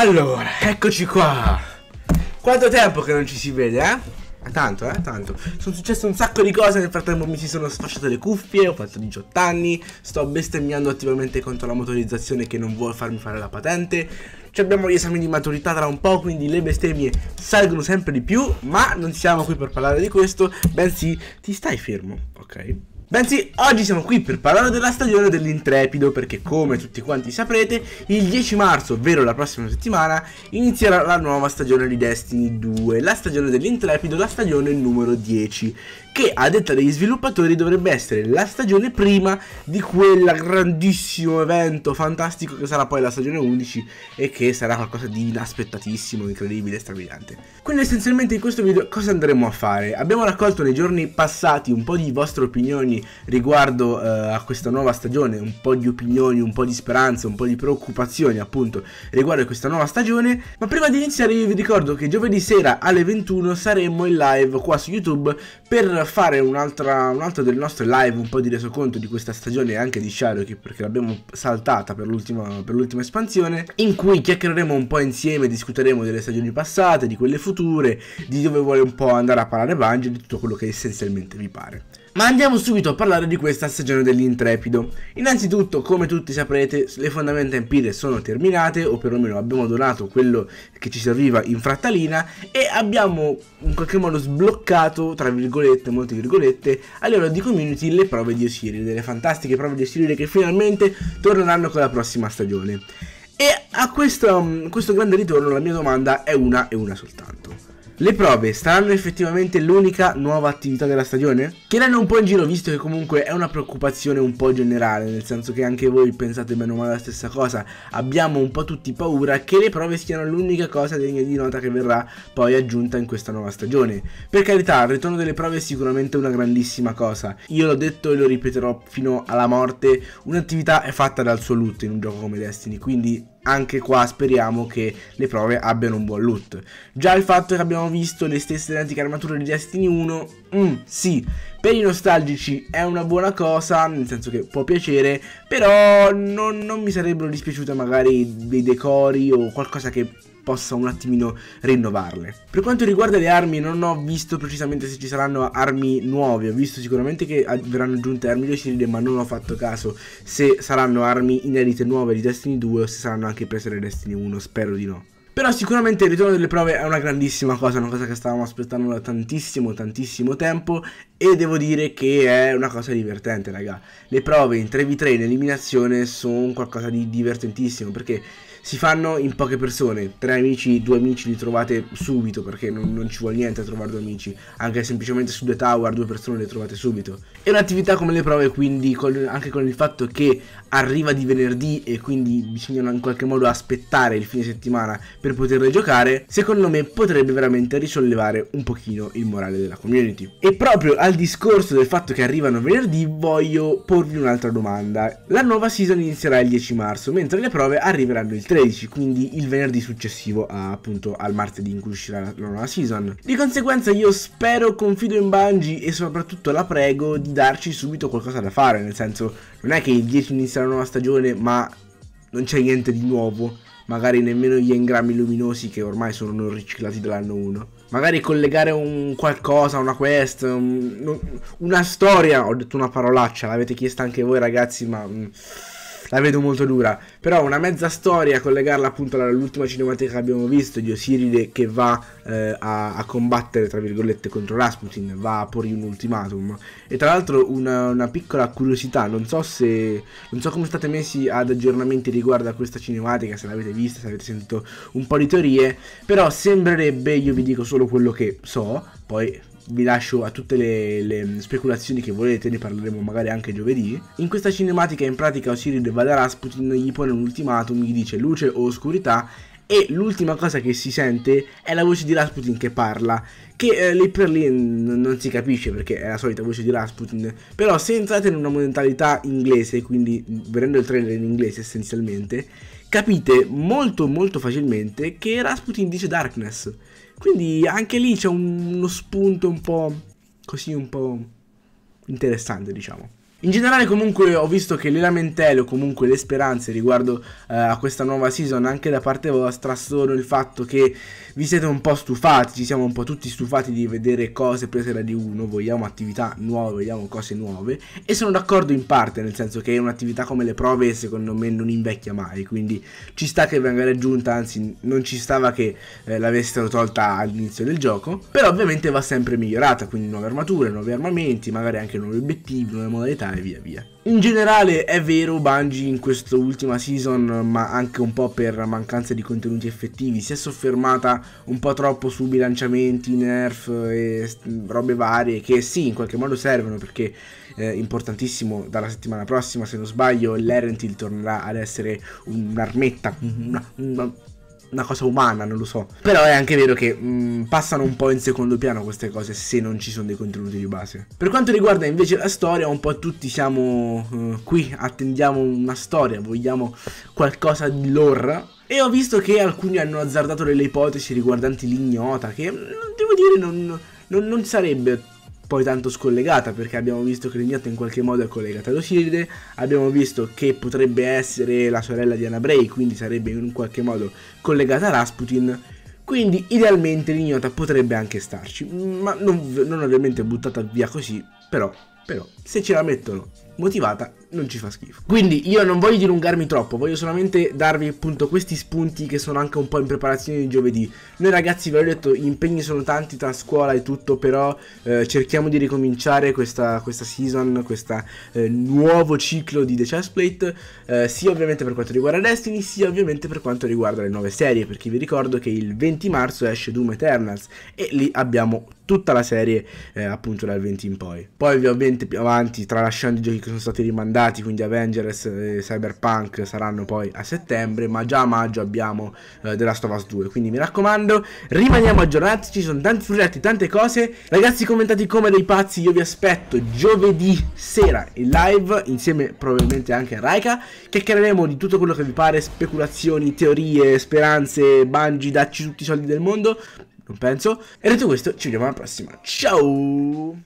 Allora, eccoci qua. Quanto tempo che non ci si vede, eh? Tanto, eh, tanto. Sono successe un sacco di cose, nel frattempo mi si sono sfasciate le cuffie, ho fatto 18 anni, sto bestemmiando attivamente contro la motorizzazione che non vuole farmi fare la patente. Ci abbiamo gli esami di maturità tra un po', quindi le bestemmie salgono sempre di più, ma non siamo qui per parlare di questo, bensì ti stai fermo, ok? Bensì, oggi siamo qui per parlare della stagione dell'Intrepido perché come tutti quanti saprete, il 10 marzo, ovvero la prossima settimana, inizierà la nuova stagione di Destiny 2, la stagione dell'Intrepido, la stagione numero 10, che a detta degli sviluppatori dovrebbe essere la stagione prima di quel grandissimo evento fantastico che sarà poi la stagione 11 e che sarà qualcosa di inaspettatissimo, incredibile, strabiliante. Quindi essenzialmente in questo video cosa andremo a fare? Abbiamo raccolto nei giorni passati un po' di vostre opinioni riguardo eh, a questa nuova stagione, un po' di opinioni, un po' di speranze, un po' di preoccupazioni appunto riguardo a questa nuova stagione. Ma prima di iniziare io vi ricordo che giovedì sera alle 21 saremo in live qua su YouTube per fare un'altra, altro del nostro live, un po' di resoconto di questa stagione anche di Shadow perché l'abbiamo saltata per l'ultima, per l'ultima espansione, in cui chiacchiereremo un po' insieme, discuteremo delle stagioni passate, di quelle future, di dove vuole un po' andare a parlare Bungie, di tutto quello che essenzialmente vi pare. Ma andiamo subito a parlare di questa stagione dell'Intrepido. Innanzitutto, come tutti saprete, le fondamenta empire sono terminate, o perlomeno abbiamo donato quello che ci serviva in frattalina, e abbiamo in qualche modo sbloccato, tra virgolette, molte virgolette, a livello di community le prove di Osiride, delle fantastiche prove di Osiride che finalmente torneranno con la prossima stagione. E a questo, questo grande ritorno la mia domanda è una e una soltanto. Le prove saranno effettivamente l'unica nuova attività della stagione? Chiedendo un po' in giro visto che comunque è una preoccupazione un po' generale, nel senso che anche voi pensate meno male la stessa cosa, abbiamo un po' tutti paura che le prove siano l'unica cosa degna di nota che verrà poi aggiunta in questa nuova stagione. Per carità, il ritorno delle prove è sicuramente una grandissima cosa, io l'ho detto e lo ripeterò fino alla morte, un'attività è fatta dal suo lutto in un gioco come Destiny, quindi anche qua speriamo che le prove abbiano un buon loot. Già il fatto che abbiamo visto le stesse identiche armature di Destiny 1, mm, sì, per i nostalgici è una buona cosa, nel senso che può piacere, però non, non mi sarebbero dispiaciute magari dei decori o qualcosa che possa un attimino rinnovarle. Per quanto riguarda le armi non ho visto precisamente se ci saranno armi nuove, ho visto sicuramente che verranno aggiunte armi lucide ma non ho fatto caso se saranno armi inedite nuove di Destiny 2 o se saranno anche prese da Destiny 1, spero di no. Però sicuramente il ritorno delle prove è una grandissima cosa, una cosa che stavamo aspettando da tantissimo, tantissimo tempo e devo dire che è una cosa divertente, raga. Le prove in 3v3 in eliminazione sono qualcosa di divertentissimo perché si fanno in poche persone, tre amici, due amici li trovate subito perché non, non ci vuole niente a trovare due amici, anche semplicemente su due tower due persone le trovate subito. E un'attività come le prove quindi con, anche con il fatto che arriva di venerdì e quindi bisogna in qualche modo aspettare il fine settimana per per poterle giocare, secondo me potrebbe veramente risollevare un pochino il morale della community. E proprio al discorso del fatto che arrivano venerdì voglio porvi un'altra domanda. La nuova season inizierà il 10 marzo, mentre le prove arriveranno il 13, quindi il venerdì successivo a, appunto al martedì in cui uscirà la, la nuova season. Di conseguenza io spero, confido in Bungie e soprattutto la prego di darci subito qualcosa da fare, nel senso non è che il 10 inizia la nuova stagione ma non c'è niente di nuovo magari nemmeno gli engrammi luminosi che ormai sono non riciclati dall'anno 1. Magari collegare un qualcosa, una quest, un, una storia. Ho detto una parolaccia, l'avete chiesta anche voi ragazzi, ma... Mm, la vedo molto dura. Però una mezza storia, a collegarla appunto all'ultima cinematica che abbiamo visto di Osiride che va eh, a, a, combattere, tra virgolette, contro Rasputin, va a porgli un ultimatum. E tra l'altro una, una piccola curiosità, non so se... non so come state messi ad aggiornamenti riguardo a questa cinematica, se l'avete vista, se avete sentito un po' di teorie, però sembrerebbe, io vi dico solo quello che so, poi vi lascio a tutte le, le, speculazioni che volete, ne parleremo magari anche giovedì. In questa cinematica in pratica Osirid va da Rasputin, gli pone un ultimatum, gli dice luce o oscurità e l'ultima cosa che si sente è la voce di Rasputin che parla, che eh, lì per lì non si capisce perché è la solita voce di Rasputin, però se entrate in una mentalità inglese, quindi vedendo il trailer in inglese essenzialmente, capite molto molto facilmente che Rasputin dice Darkness. Quindi anche lì c'è uno spunto un po' così un po' interessante, diciamo. In generale comunque ho visto che le lamentele o comunque le speranze riguardo eh, a questa nuova season anche da parte vostra sono il fatto che vi siete un po' stufati, ci siamo un po' tutti stufati di vedere cose prese da D1, vogliamo attività nuove, vogliamo cose nuove e sono d'accordo in parte nel senso che un'attività come le prove secondo me non invecchia mai quindi ci sta che venga raggiunta, anzi non ci stava che eh, l'avessero tolta all'inizio del gioco, però ovviamente va sempre migliorata quindi nuove armature, nuovi armamenti, magari anche nuovi obiettivi, nuove modalità e via via. In generale è vero Bungie in quest'ultima season, ma anche un po' per mancanza di contenuti effettivi, si è soffermata un po' troppo su bilanciamenti, nerf e robe varie che sì, in qualche modo servono perché eh, importantissimo dalla settimana prossima, se non sbaglio, l'Erentil tornerà ad essere un'armetta, mhm. una, una una cosa umana, non lo so. Però è anche vero che mh, mm, passano un po' in secondo piano queste cose se non ci sono dei contenuti di base. Per quanto riguarda invece la storia, un po' tutti siamo uh, qui, attendiamo una storia, vogliamo qualcosa di lore. E ho visto che alcuni hanno azzardato delle ipotesi riguardanti l'ignota, che mm, devo dire non, non, non sarebbe poi tanto scollegata perché abbiamo visto che Lignotto in qualche modo è collegata all'Osiride, abbiamo visto che potrebbe essere la sorella di Anna Bray, quindi sarebbe in qualche modo collegata a Rasputin, quindi idealmente l'ignota potrebbe anche starci, ma non, non ovviamente buttata via così, però, però se ce la mettono motivata non ci fa schifo. Quindi io non voglio dilungarmi troppo, voglio solamente darvi appunto questi spunti che sono anche un po' in preparazione di giovedì. Noi ragazzi, ve l'ho detto, gli impegni sono tanti tra scuola e tutto, però eh, cerchiamo di ricominciare questa, questa season, questo eh, nuovo ciclo di The Chessplate, eh, sia ovviamente per quanto riguarda Destiny, sia ovviamente per quanto riguarda le nuove serie, perché vi ricordo che il 20 marzo esce Doom Eternals e lì abbiamo tutta la serie eh, appunto dal 20 in poi. Poi ovviamente più avanti, tralasciando i giochi che sono stati rimandati, quindi Avengers e Cyberpunk saranno poi a settembre, ma già a maggio abbiamo eh, The Last of Us 2, quindi mi raccomando, rimaniamo aggiornati, ci sono tanti progetti, tante cose. Ragazzi commentate come dei pazzi, io vi aspetto giovedì sera in live, insieme probabilmente anche a Raika, che chiacchiereremo di tutto quello che vi pare, speculazioni, teorie, speranze, bangi, dacci tutti i soldi del mondo non penso. E detto questo, ci vediamo alla prossima. Ciao!